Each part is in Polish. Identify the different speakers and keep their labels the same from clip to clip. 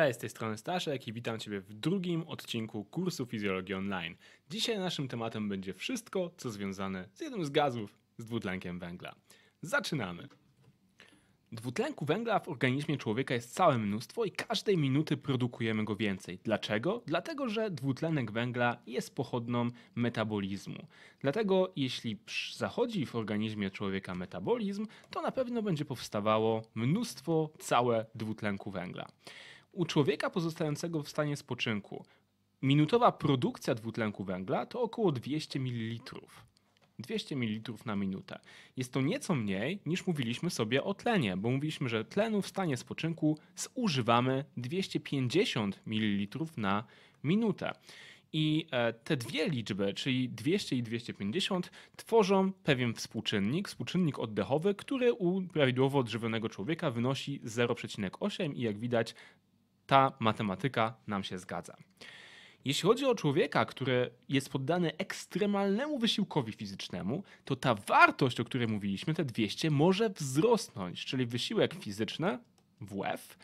Speaker 1: Cześć, z tej strony Staszek i witam Ciebie w drugim odcinku kursu Fizjologii Online. Dzisiaj naszym tematem będzie wszystko, co związane z jednym z gazów, z dwutlenkiem węgla. Zaczynamy! Dwutlenku węgla w organizmie człowieka jest całe mnóstwo i każdej minuty produkujemy go więcej. Dlaczego? Dlatego, że dwutlenek węgla jest pochodną metabolizmu. Dlatego, jeśli zachodzi w organizmie człowieka metabolizm, to na pewno będzie powstawało mnóstwo całe dwutlenku węgla. U człowieka pozostającego w stanie spoczynku minutowa produkcja dwutlenku węgla to około 200 ml. 200 ml na minutę. Jest to nieco mniej niż mówiliśmy sobie o tlenie, bo mówiliśmy, że tlenu w stanie spoczynku zużywamy 250 ml na minutę. I e, te dwie liczby, czyli 200 i 250, tworzą pewien współczynnik, współczynnik oddechowy, który u prawidłowo odżywionego człowieka wynosi 0,8 i jak widać ta matematyka nam się zgadza. Jeśli chodzi o człowieka, który jest poddany ekstremalnemu wysiłkowi fizycznemu, to ta wartość, o której mówiliśmy, te 200, może wzrosnąć, czyli wysiłek fizyczny, WF,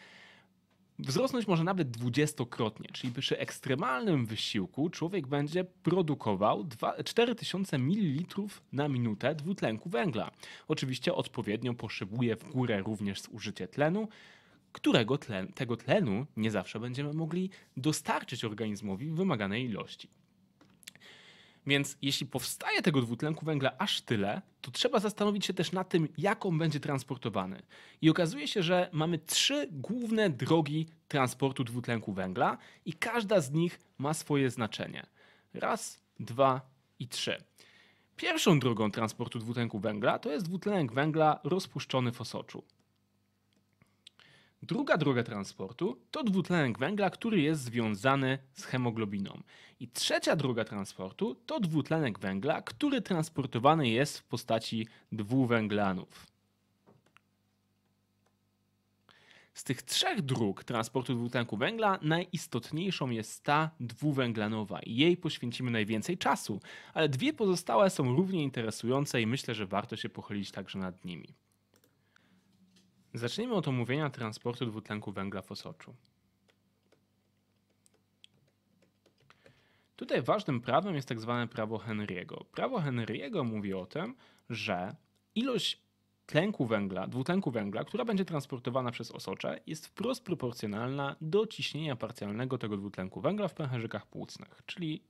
Speaker 1: wzrosnąć może nawet dwudziestokrotnie, czyli przy ekstremalnym wysiłku człowiek będzie produkował 2, 4000 ml na minutę dwutlenku węgla. Oczywiście odpowiednio poszybuje w górę również zużycie tlenu, którego tlen, tego tlenu nie zawsze będziemy mogli dostarczyć organizmowi w wymaganej ilości. Więc jeśli powstaje tego dwutlenku węgla aż tyle, to trzeba zastanowić się też nad tym, jak on będzie transportowany. I okazuje się, że mamy trzy główne drogi transportu dwutlenku węgla i każda z nich ma swoje znaczenie. Raz, dwa i trzy. Pierwszą drogą transportu dwutlenku węgla to jest dwutlenek węgla rozpuszczony w osoczu. Druga droga transportu to dwutlenek węgla, który jest związany z hemoglobiną. I trzecia droga transportu to dwutlenek węgla, który transportowany jest w postaci dwuwęglanów. Z tych trzech dróg transportu dwutlenku węgla najistotniejszą jest ta dwuwęglanowa i jej poświęcimy najwięcej czasu, ale dwie pozostałe są równie interesujące i myślę, że warto się pochylić także nad nimi. Zacznijmy od omówienia transportu dwutlenku węgla w Osoczu. Tutaj ważnym prawem jest tak zwane prawo Henry'ego. Prawo Henry'ego mówi o tym, że ilość tlenku węgla, dwutlenku węgla, która będzie transportowana przez osocze, jest wprost proporcjonalna do ciśnienia parcjalnego tego dwutlenku węgla w pęcherzykach płucnych, czyli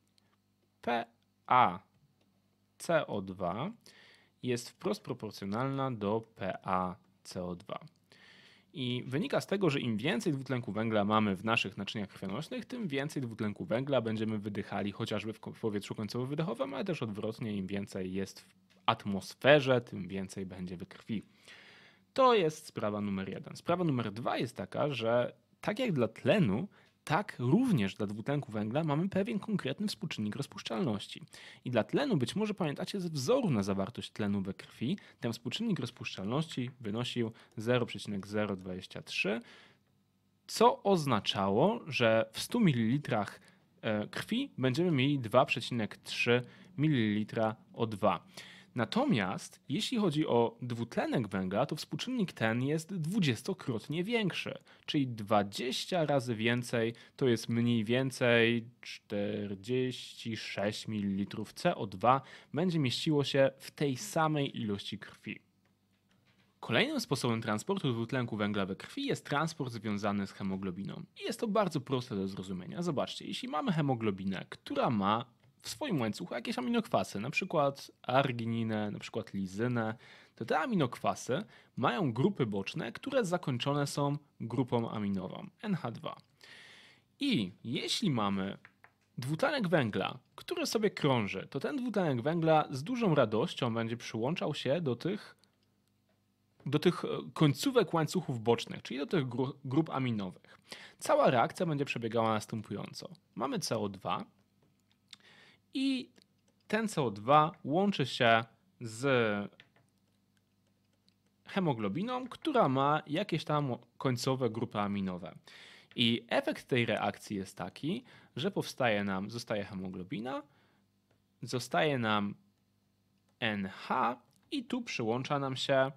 Speaker 1: PaCO2 jest wprost proporcjonalna do PaCO2. I wynika z tego, że im więcej dwutlenku węgla mamy w naszych naczyniach krwionośnych, tym więcej dwutlenku węgla będziemy wydychali chociażby w powietrzu końcowo-wydechowym, ale też odwrotnie, im więcej jest w atmosferze, tym więcej będzie we krwi. To jest sprawa numer jeden. Sprawa numer dwa jest taka, że tak jak dla tlenu, tak również dla dwutlenku węgla mamy pewien konkretny współczynnik rozpuszczalności. I dla tlenu być może pamiętacie ze wzoru na zawartość tlenu we krwi, ten współczynnik rozpuszczalności wynosił 0,023, co oznaczało, że w 100 ml e, krwi będziemy mieli 2,3 ml O2. Natomiast jeśli chodzi o dwutlenek węgla, to współczynnik ten jest dwudziestokrotnie większy, czyli 20 razy więcej to jest mniej więcej 46 ml CO2 będzie mieściło się w tej samej ilości krwi. Kolejnym sposobem transportu dwutlenku węgla we krwi jest transport związany z hemoglobiną. I jest to bardzo proste do zrozumienia. Zobaczcie, jeśli mamy hemoglobinę, która ma w swoim łańcuchu jakieś aminokwasy, na przykład argininę, na przykład lizynę, to te aminokwasy mają grupy boczne, które zakończone są grupą aminową NH2. I jeśli mamy dwutlenek węgla, który sobie krąży, to ten dwutlenek węgla z dużą radością będzie przyłączał się do tych, do tych e, końcówek łańcuchów bocznych, czyli do tych grup aminowych. Cała reakcja będzie przebiegała następująco. Mamy CO2, i ten CO2 łączy się z hemoglobiną, która ma jakieś tam końcowe grupy aminowe. I efekt tej reakcji jest taki, że powstaje nam, zostaje hemoglobina, zostaje nam NH i tu przyłącza nam się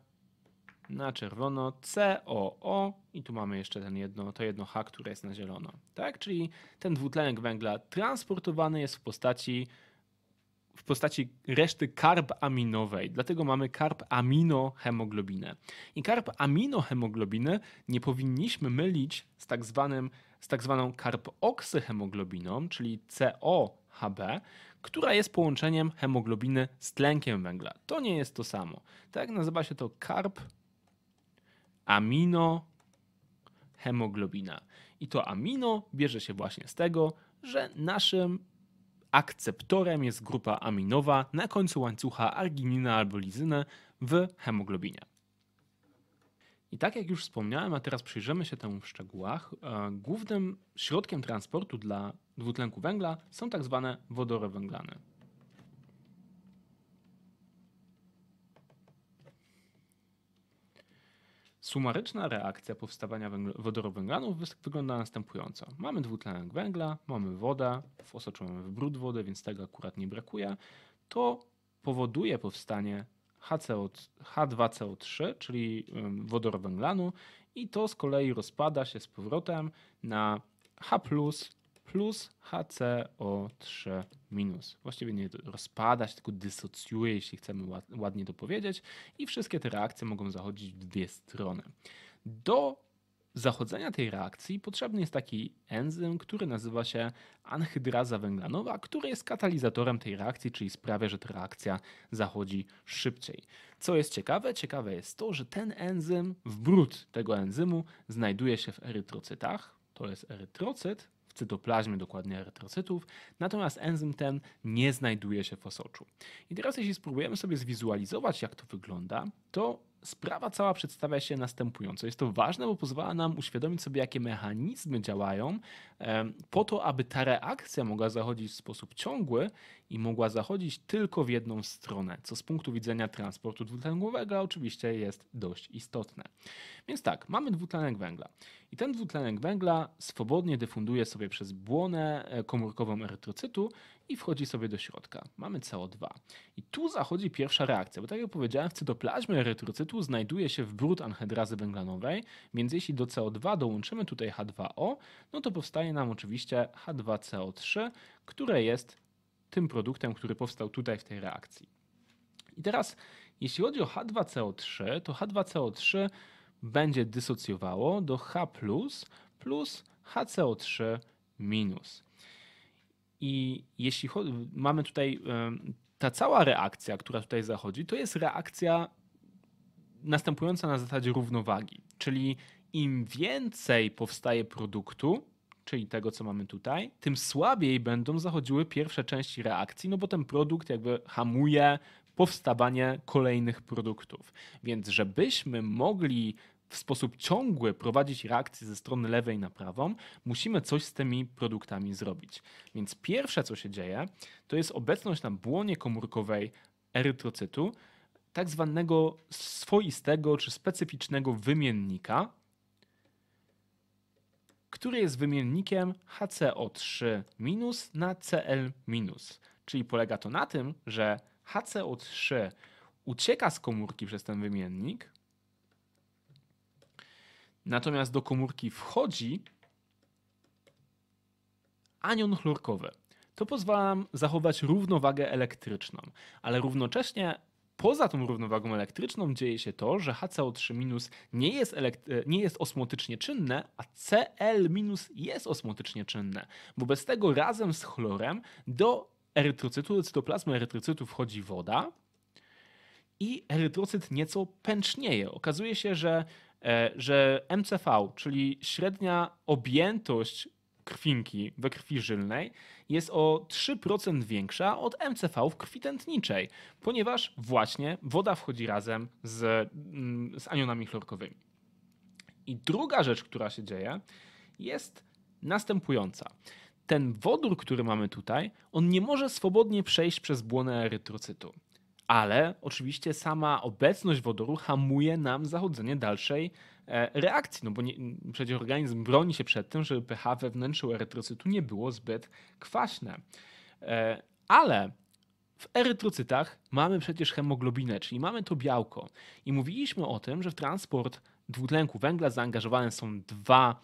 Speaker 1: na czerwono, COO i tu mamy jeszcze ten jedno, to jedno H, które jest na zielono. Tak? Czyli ten dwutlenek węgla transportowany jest w postaci w postaci reszty karbaminowej, Dlatego mamy karb-aminohemoglobinę. I karb nie powinniśmy mylić z tak, zwanym, z tak zwaną karboksyhemoglobiną, czyli COHB, która jest połączeniem hemoglobiny z tlenkiem węgla. To nie jest to samo. Tak nazywa się to karb aminohemoglobina. I to amino bierze się właśnie z tego, że naszym akceptorem jest grupa aminowa na końcu łańcucha arginina albo lizyny w hemoglobinie. I tak jak już wspomniałem, a teraz przyjrzymy się temu w szczegółach, e, głównym środkiem transportu dla dwutlenku węgla są tak zwane wodorowęglany. Sumaryczna reakcja powstawania wodorowęglanów wygląda następująco. Mamy dwutlenek węgla, mamy wodę, w osoczu mamy brud wodę, więc tego akurat nie brakuje. To powoduje powstanie HCO, H2CO3, czyli wodorowęglanu i to z kolei rozpada się z powrotem na H+, plus HCO3 minus. Właściwie nie rozpada się, tylko dysocjuje, jeśli chcemy ładnie to powiedzieć, i wszystkie te reakcje mogą zachodzić w dwie strony. Do zachodzenia tej reakcji potrzebny jest taki enzym, który nazywa się anhydraza węglanowa, który jest katalizatorem tej reakcji, czyli sprawia, że ta reakcja zachodzi szybciej. Co jest ciekawe? Ciekawe jest to, że ten enzym, wbrót tego enzymu, znajduje się w erytrocytach. To jest erytrocyt, cytoplazmie, dokładnie erytrocytów, natomiast enzym ten nie znajduje się w osoczu. I teraz jeśli spróbujemy sobie zwizualizować, jak to wygląda, to Sprawa cała przedstawia się następująco. Jest to ważne, bo pozwala nam uświadomić sobie, jakie mechanizmy działają, po to, aby ta reakcja mogła zachodzić w sposób ciągły i mogła zachodzić tylko w jedną stronę, co z punktu widzenia transportu dwutlenkowego oczywiście jest dość istotne. Więc tak, mamy dwutlenek węgla i ten dwutlenek węgla swobodnie dyfunduje sobie przez błonę e, komórkową erytrocytu i wchodzi sobie do środka. Mamy CO2. I tu zachodzi pierwsza reakcja, bo tak jak powiedziałem, w cytoplazmie erytrocytu znajduje się wbród anhydrazy węglanowej, więc jeśli do CO2 dołączymy tutaj H2O, no to powstaje nam oczywiście H2CO3, które jest tym produktem, który powstał tutaj w tej reakcji. I teraz, jeśli chodzi o H2CO3, to H2CO3 będzie dysocjowało do H plus HCO3 minus. I jeśli mamy tutaj ta cała reakcja, która tutaj zachodzi, to jest reakcja następująca na zasadzie równowagi. Czyli im więcej powstaje produktu, czyli tego, co mamy tutaj, tym słabiej będą zachodziły pierwsze części reakcji, no bo ten produkt jakby hamuje powstawanie kolejnych produktów. Więc żebyśmy mogli w sposób ciągły prowadzić reakcję ze strony lewej na prawą, musimy coś z tymi produktami zrobić. Więc pierwsze, co się dzieje, to jest obecność na błonie komórkowej erytrocytu, tak zwanego swoistego czy specyficznego wymiennika, który jest wymiennikiem HCO3- na Cl-. Czyli polega to na tym, że HCO3 ucieka z komórki przez ten wymiennik, Natomiast do komórki wchodzi anion chlorkowy. To pozwala nam zachować równowagę elektryczną, ale równocześnie poza tą równowagą elektryczną dzieje się to, że HCO3- nie jest, e, nie jest osmotycznie czynne, a Cl- jest osmotycznie czynne. Wobec tego razem z chlorem do erytrocytu, do cytoplazmy erytrocytu wchodzi woda i erytrocyt nieco pęcznieje. Okazuje się, że E, że MCV, czyli średnia objętość krwinki we krwi żylnej jest o 3% większa od MCV w krwi tętniczej, ponieważ właśnie woda wchodzi razem z, mm, z anionami chlorkowymi. I druga rzecz, która się dzieje, jest następująca. Ten wodór, który mamy tutaj, on nie może swobodnie przejść przez błonę erytrocytu ale oczywiście sama obecność wodoru hamuje nam zachodzenie dalszej e, reakcji, no bo nie, przecież organizm broni się przed tym, żeby pH we wnętrzu erytrocytu nie było zbyt kwaśne. E, ale w erytrocytach mamy przecież hemoglobinę, czyli mamy to białko. I mówiliśmy o tym, że w transport dwutlenku węgla zaangażowane są dwa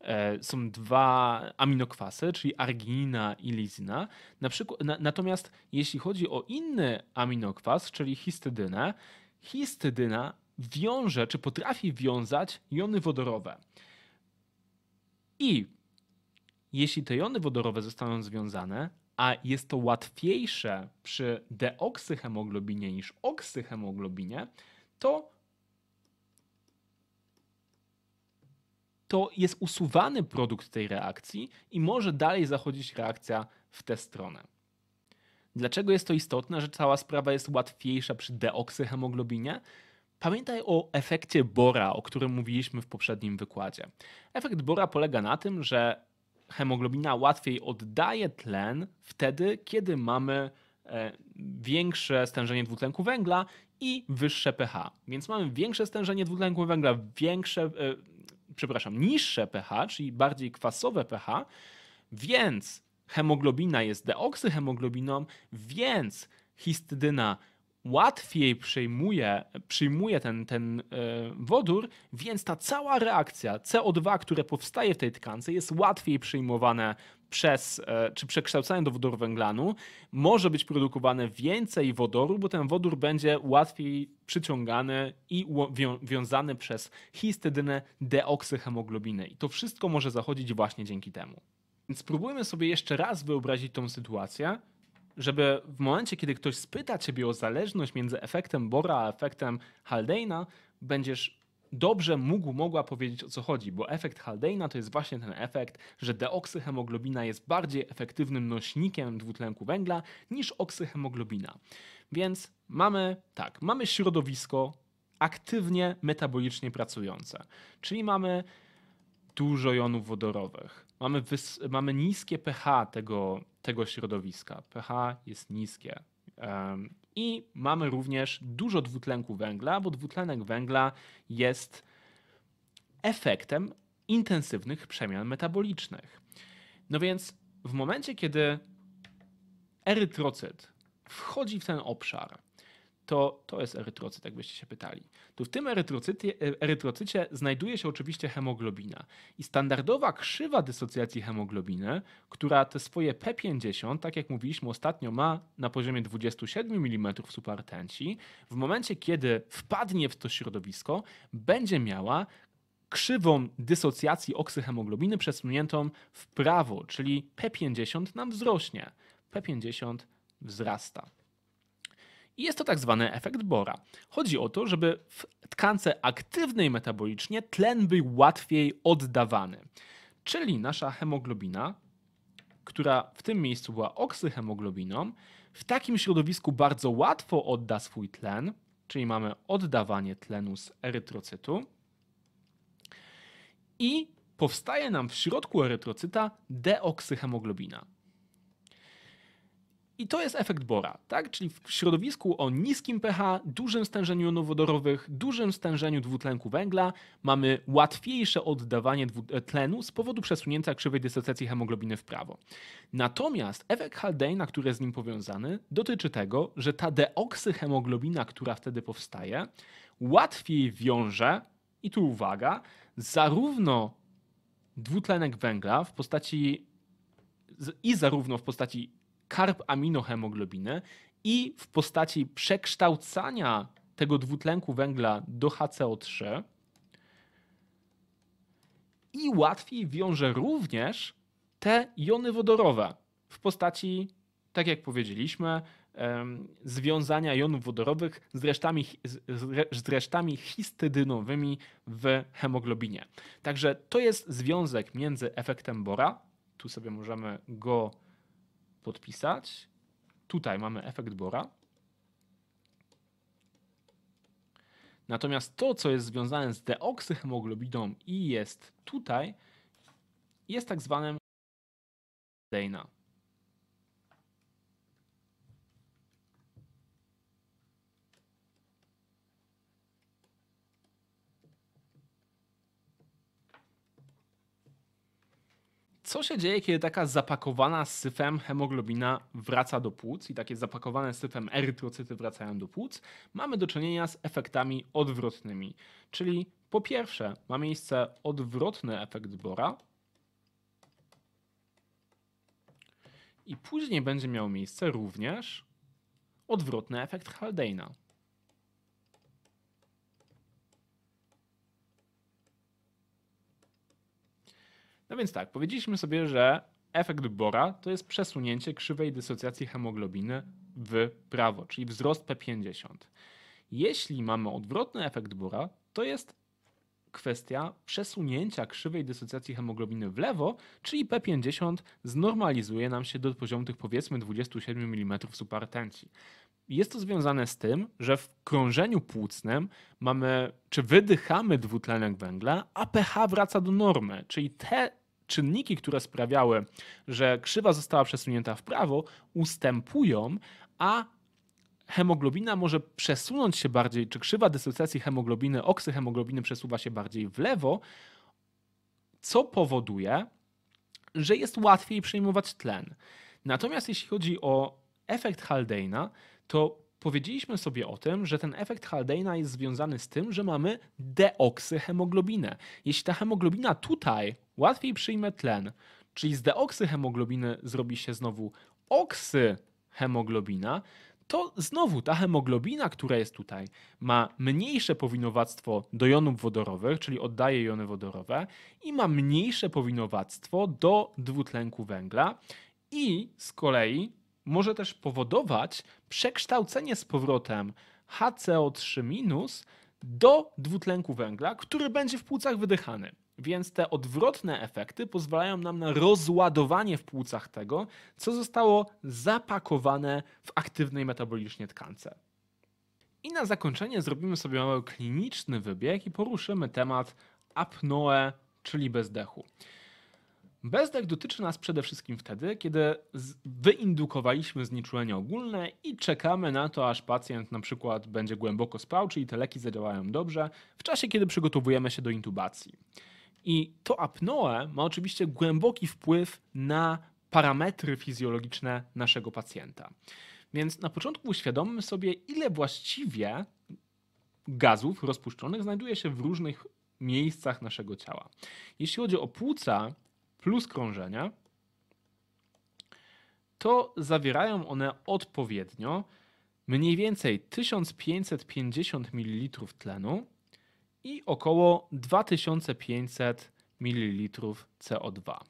Speaker 1: E, są dwa aminokwasy, czyli arginina i lizina. Na przykład, na, natomiast jeśli chodzi o inny aminokwas, czyli histydynę, histydyna wiąże, czy potrafi wiązać jony wodorowe. I jeśli te jony wodorowe zostaną związane, a jest to łatwiejsze przy deoksyhemoglobinie niż oksyhemoglobinie, to to jest usuwany produkt tej reakcji i może dalej zachodzić reakcja w tę stronę. Dlaczego jest to istotne, że cała sprawa jest łatwiejsza przy deoksyhemoglobinie? Pamiętaj o efekcie Bora, o którym mówiliśmy w poprzednim wykładzie. Efekt Bora polega na tym, że hemoglobina łatwiej oddaje tlen wtedy, kiedy mamy e, większe stężenie dwutlenku węgla i wyższe pH. Więc mamy większe stężenie dwutlenku węgla, większe e, przepraszam, niższe pH, czyli bardziej kwasowe pH, więc hemoglobina jest deoksyhemoglobiną, więc histydyna łatwiej przyjmuje, przyjmuje ten, ten e, wodór, więc ta cała reakcja CO2, które powstaje w tej tkance, jest łatwiej przyjmowane przez, e, czy przekształcają do wodoru węglanu może być produkowane więcej wodoru, bo ten wodór będzie łatwiej przyciągany i wiązany przez histydynę deoksyhemoglobiny. I to wszystko może zachodzić właśnie dzięki temu. Więc spróbujmy sobie jeszcze raz wyobrazić tą sytuację, żeby w momencie, kiedy ktoś spyta ciebie o zależność między efektem Bora a efektem Haldeina, będziesz dobrze mógł, mogła powiedzieć o co chodzi, bo efekt Haldeina to jest właśnie ten efekt, że deoksyhemoglobina jest bardziej efektywnym nośnikiem dwutlenku węgla niż oksyhemoglobina. Więc mamy tak, mamy środowisko aktywnie metabolicznie pracujące, czyli mamy dużo jonów wodorowych. Mamy, wys- mamy niskie pH tego, tego środowiska. pH jest niskie i mamy również dużo dwutlenku węgla, bo dwutlenek węgla jest efektem intensywnych przemian metabolicznych. No więc w momencie, kiedy erytrocyt wchodzi w ten obszar, to, to jest erytrocyt, jakbyście się pytali. Tu w tym erytrocycie, e, erytrocycie znajduje się oczywiście hemoglobina. I standardowa krzywa dysocjacji hemoglobiny, która te swoje P50, tak jak mówiliśmy ostatnio, ma na poziomie 27 mm w w momencie kiedy wpadnie w to środowisko, będzie miała krzywą dysocjacji oksyhemoglobiny przesuniętą w prawo, czyli P50 nam wzrośnie. P50 wzrasta. I jest to tak zwany efekt Bora. Chodzi o to, żeby w tkance aktywnej metabolicznie tlen był łatwiej oddawany. Czyli nasza hemoglobina, która w tym miejscu była oksyhemoglobiną, w takim środowisku bardzo łatwo odda swój tlen, czyli mamy oddawanie tlenu z erytrocytu i powstaje nam w środku erytrocyta deoksyhemoglobina. I to jest efekt Bora, tak? Czyli w środowisku o niskim pH, dużym stężeniu nowodorowych, dużym stężeniu dwutlenku węgla mamy łatwiejsze oddawanie e, tlenu z powodu przesunięcia krzywej dysocjacji hemoglobiny w prawo. Natomiast efekt Haldana, który jest z nim powiązany, dotyczy tego, że ta deoksyhemoglobina, która wtedy powstaje, łatwiej wiąże, i tu uwaga, zarówno dwutlenek węgla w postaci i zarówno w postaci karb aminohemoglobinę i w postaci przekształcania tego dwutlenku węgla do HCO3 i łatwiej wiąże również te jony wodorowe w postaci, tak jak powiedzieliśmy, związania jonów wodorowych z resztami, z resztami histydynowymi w hemoglobinie. Także to jest związek między efektem Bora, tu sobie możemy go podpisać. Tutaj mamy efekt Bora. Natomiast to, co jest związane z deoksyhemoglobiną i jest tutaj, jest tak zwanym Dana. co się dzieje, kiedy taka zapakowana syfem hemoglobina wraca do płuc i takie zapakowane syfem erytrocyty wracają do płuc? Mamy do czynienia z efektami odwrotnymi, czyli po pierwsze ma miejsce odwrotny efekt Bora i później będzie miał miejsce również odwrotny efekt Haldeina. No więc tak, powiedzieliśmy sobie, że efekt Bora to jest przesunięcie krzywej dysocjacji hemoglobiny w prawo, czyli wzrost P50. Jeśli mamy odwrotny efekt Bora, to jest kwestia przesunięcia krzywej dysocjacji hemoglobiny w lewo, czyli P50 znormalizuje nam się do poziomu tych powiedzmy 27 mm supertencji. Jest to związane z tym, że w krążeniu płucnym mamy, czy wydychamy dwutlenek węgla, a pH wraca do normy, czyli te czynniki, które sprawiały, że krzywa została przesunięta w prawo, ustępują, a hemoglobina może przesunąć się bardziej, czy krzywa dysocjacji hemoglobiny, oksyhemoglobiny przesuwa się bardziej w lewo, co powoduje, że jest łatwiej przejmować tlen. Natomiast jeśli chodzi o efekt Haldeina, to Powiedzieliśmy sobie o tym, że ten efekt Haldeina jest związany z tym, że mamy deoksyhemoglobinę. Jeśli ta hemoglobina tutaj łatwiej przyjmie tlen, czyli z deoksyhemoglobiny zrobi się znowu oksyhemoglobina, to znowu ta hemoglobina, która jest tutaj, ma mniejsze powinowactwo do jonów wodorowych, czyli oddaje jony wodorowe, i ma mniejsze powinowactwo do dwutlenku węgla. I z kolei może też powodować przekształcenie z powrotem HCO3- do dwutlenku węgla, który będzie w płucach wydychany. Więc te odwrotne efekty pozwalają nam na rozładowanie w płucach tego, co zostało zapakowane w aktywnej metabolicznie tkance. I na zakończenie zrobimy sobie mały kliniczny wybieg i poruszymy temat apnoe, czyli bezdechu. Bezdech dotyczy nas przede wszystkim wtedy, kiedy wyindukowaliśmy znieczulenie ogólne i czekamy na to, aż pacjent na przykład będzie głęboko spał, czyli te leki zadziałają dobrze, w czasie kiedy przygotowujemy się do intubacji. I to apnoe ma oczywiście głęboki wpływ na parametry fizjologiczne naszego pacjenta. Więc na początku uświadommy sobie, ile właściwie gazów rozpuszczonych znajduje się w różnych miejscach naszego ciała. Jeśli chodzi o płuca, plus krążenia, to zawierają one odpowiednio mniej więcej 1550 ml tlenu i około 2500 ml CO2.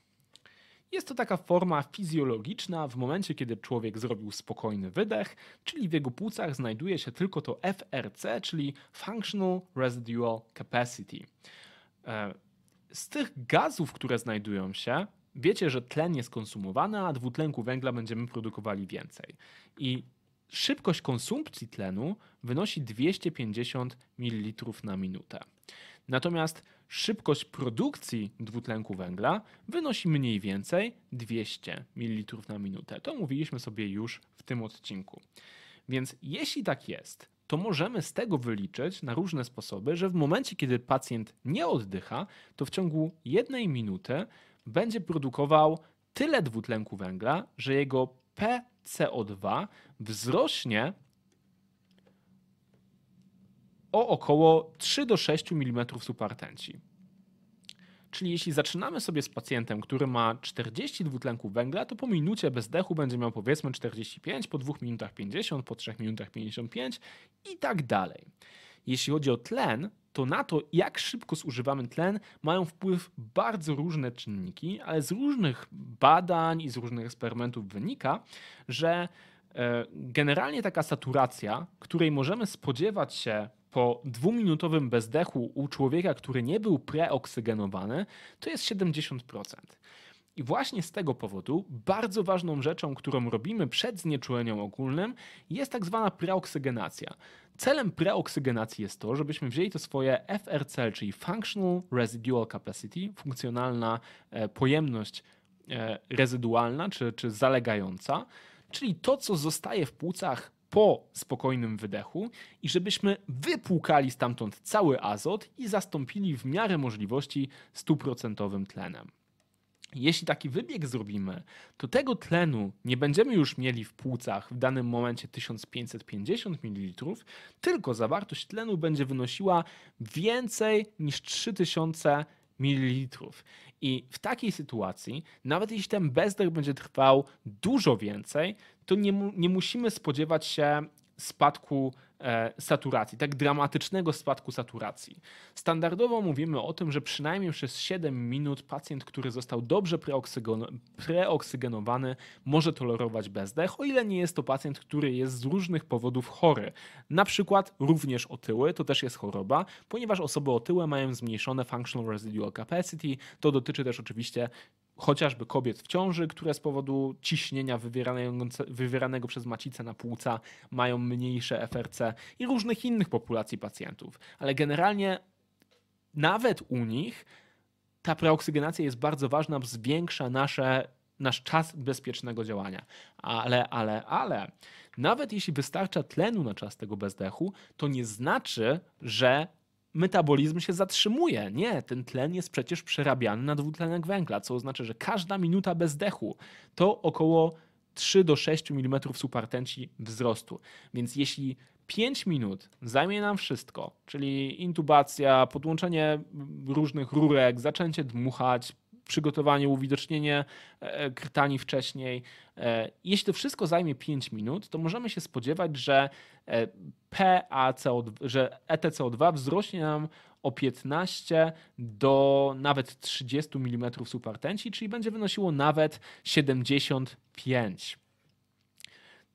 Speaker 1: Jest to taka forma fizjologiczna w momencie, kiedy człowiek zrobił spokojny wydech, czyli w jego płucach znajduje się tylko to FRC, czyli Functional Residual Capacity. E, z tych gazów, które znajdują się, wiecie, że tlen jest konsumowany, a dwutlenku węgla będziemy produkowali więcej. I szybkość konsumpcji tlenu wynosi 250 ml na minutę. Natomiast szybkość produkcji dwutlenku węgla wynosi mniej więcej 200 ml na minutę. To mówiliśmy sobie już w tym odcinku. Więc jeśli tak jest, to możemy z tego wyliczyć na różne sposoby, że w momencie, kiedy pacjent nie oddycha, to w ciągu jednej minuty będzie produkował tyle dwutlenku węgla, że jego PCO2 wzrośnie o około 3 do 6 mm supertenci. Czyli jeśli zaczynamy sobie z pacjentem, który ma 40 dwutlenku węgla, to po minucie bezdechu będzie miał powiedzmy 45, po 2 minutach 50, po 3 minutach 55 i tak dalej. Jeśli chodzi o tlen, to na to, jak szybko zużywamy tlen, mają wpływ bardzo różne czynniki, ale z różnych badań i z różnych eksperymentów wynika, że e, generalnie taka saturacja, której możemy spodziewać się po dwuminutowym bezdechu u człowieka, który nie był preoksygenowany, to jest 70%. I właśnie z tego powodu bardzo ważną rzeczą, którą robimy przed znieczuleniem ogólnym, jest tak zwana preoksygenacja. Celem preoksygenacji jest to, żebyśmy wzięli to swoje FRCL, czyli Functional Residual Capacity, funkcjonalna e, pojemność e, rezydualna czy, czy zalegająca, czyli to, co zostaje w płucach po spokojnym wydechu i żebyśmy wypłukali stamtąd cały azot i zastąpili w miarę możliwości stuprocentowym tlenem. Jeśli taki wybieg zrobimy, to tego tlenu nie będziemy już mieli w płucach w danym momencie 1550 ml, tylko zawartość tlenu będzie wynosiła więcej niż 3000 ml mililitrów. I w takiej sytuacji, nawet jeśli ten bezdech będzie trwał dużo więcej, to nie, nie musimy spodziewać się spadku e, saturacji, tak dramatycznego spadku saturacji. Standardowo mówimy o tym, że przynajmniej przez 7 minut pacjent, który został dobrze preoksygenowany, może tolerować bezdech, o ile nie jest to pacjent, który jest z różnych powodów chory. Na przykład również otyły, to też jest choroba, ponieważ osoby otyłe mają zmniejszone functional residual capacity, to dotyczy też oczywiście chociażby kobiet w ciąży, które z powodu ciśnienia wywieranego, przez macicę na płuca mają mniejsze FRC i różnych innych populacji pacjentów. Ale generalnie nawet u nich ta preoksygenacja jest bardzo ważna, zwiększa nasze, nasz czas bezpiecznego działania. Ale, ale, ale, nawet jeśli wystarcza tlenu na czas tego bezdechu, to nie znaczy, że metabolizm się zatrzymuje. Nie, ten tlen jest przecież przerabiany na dwutlenek węgla, co oznacza, że każda minuta bezdechu to około 3 do 6 mm supertęci wzrostu. Więc jeśli 5 minut zajmie nam wszystko, czyli intubacja, podłączenie różnych rurek, zaczęcie dmuchać, przygotowanie, uwidocznienie e, e, krtani wcześniej. E, jeśli to wszystko zajmie 5 minut, to możemy się spodziewać, że PaCO2, że ETCO2 wzrośnie nam o 15 do nawet 30 mm supertenci, czyli będzie wynosiło nawet 75.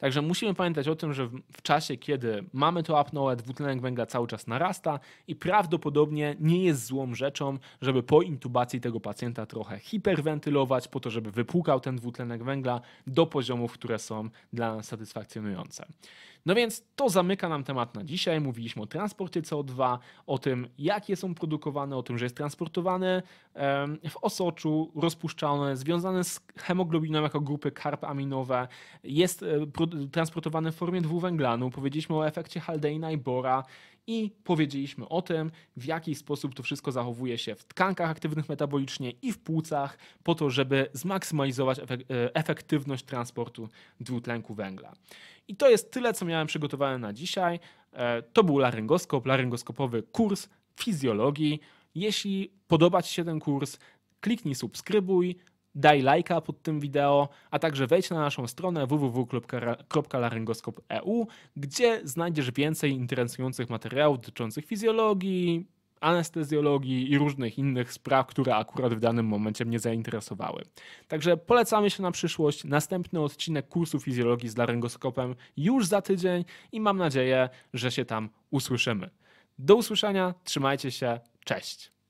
Speaker 1: Także musimy pamiętać o tym, że w czasie, kiedy mamy to apnoe, dwutlenek węgla cały czas narasta i prawdopodobnie nie jest złą rzeczą, żeby po intubacji tego pacjenta trochę hiperwentylować, po to, żeby wypłukał ten dwutlenek węgla do poziomów, które są dla nas satysfakcjonujące. No więc to zamyka nam temat na dzisiaj. Mówiliśmy o transporcie CO2, o tym, jakie są produkowane, o tym, że jest transportowane w osoczu, rozpuszczalne, związane z hemoglobiną jako grupy karp aminowe, jest e, transportowane w formie dwuwęglanu. Powiedzieliśmy o efekcie Haldeina i Bora, i powiedzieliśmy o tym, w jaki sposób to wszystko zachowuje się w tkankach aktywnych metabolicznie i w płucach, po to, żeby zmaksymalizować e, efektywność transportu dwutlenku węgla. I to jest tyle, co miałem przygotowane na dzisiaj. E, to był laryngoskop, laryngoskopowy kurs fizjologii. Jeśli podoba Ci się ten kurs, kliknij subskrybuj daj lajka pod tym wideo, a także wejdź na naszą stronę www.laryngoskop.eu, gdzie znajdziesz więcej interesujących materiałów dotyczących fizjologii, anestezjologii i różnych innych spraw, które akurat w danym momencie mnie zainteresowały. Także polecamy się na przyszłość. Następny odcinek kursu fizjologii z laryngoskopem już za tydzień i mam nadzieję, że się tam usłyszymy. Do usłyszenia, trzymajcie się, cześć!